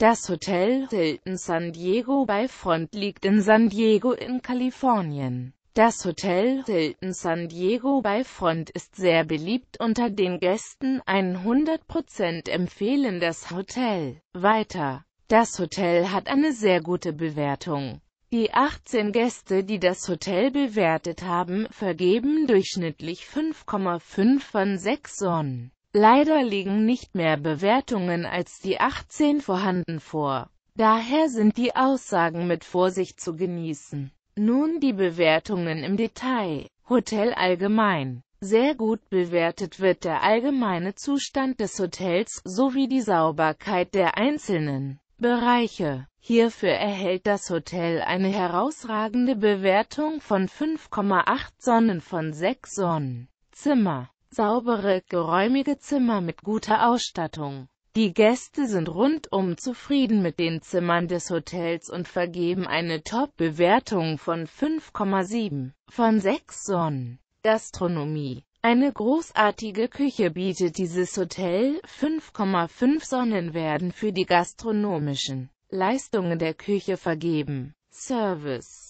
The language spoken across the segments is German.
Das Hotel Hilton San Diego bei Front liegt in San Diego in Kalifornien. Das Hotel Hilton San Diego bei Front ist sehr beliebt unter den Gästen, 100% empfehlen das Hotel. Weiter. Das Hotel hat eine sehr gute Bewertung. Die 18 Gäste, die das Hotel bewertet haben, vergeben durchschnittlich 5,5 von 6 Sonnen. Leider liegen nicht mehr Bewertungen als die 18 vorhanden vor. Daher sind die Aussagen mit Vorsicht zu genießen. Nun die Bewertungen im Detail. Hotel allgemein. Sehr gut bewertet wird der allgemeine Zustand des Hotels sowie die Sauberkeit der einzelnen Bereiche. Hierfür erhält das Hotel eine herausragende Bewertung von 5,8 Sonnen von 6 Sonnen. Zimmer saubere, geräumige Zimmer mit guter Ausstattung. Die Gäste sind rundum zufrieden mit den Zimmern des Hotels und vergeben eine Top-Bewertung von 5,7 von 6 Sonnen. Gastronomie eine großartige Küche bietet dieses Hotel, 5,5 Sonnen werden für die gastronomischen Leistungen der Küche vergeben. Service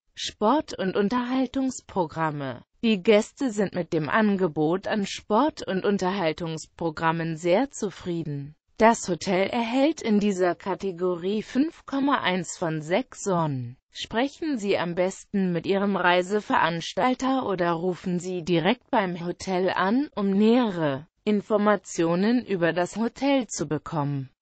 Sport- und Unterhaltungsprogramme. Die Gäste sind mit dem Angebot an Sport- und Unterhaltungsprogrammen sehr zufrieden. Das Hotel erhält in dieser Kategorie 5,1 von 6 Sonnen. Sprechen Sie am besten mit Ihrem Reiseveranstalter oder rufen Sie direkt beim Hotel an, um nähere Informationen über das Hotel zu bekommen.